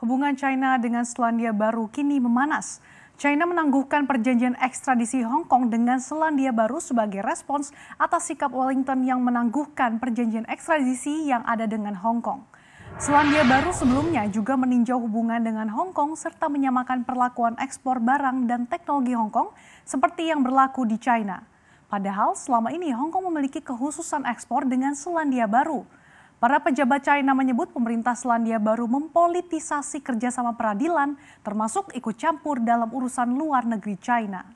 hubungan China dengan Selandia Baru kini memanas. China menangguhkan perjanjian ekstradisi Hong Kong dengan Selandia Baru sebagai respons atas sikap Wellington yang menangguhkan perjanjian ekstradisi yang ada dengan Hong Kong. Selandia Baru sebelumnya juga meninjau hubungan dengan Hong Kong serta menyamakan perlakuan ekspor barang dan teknologi Hong Kong seperti yang berlaku di China. Padahal selama ini Hong Kong memiliki kekhususan ekspor dengan Selandia Baru. Para pejabat China menyebut pemerintah Selandia Baru mempolitisasi kerjasama peradilan, termasuk ikut campur dalam urusan luar negeri China.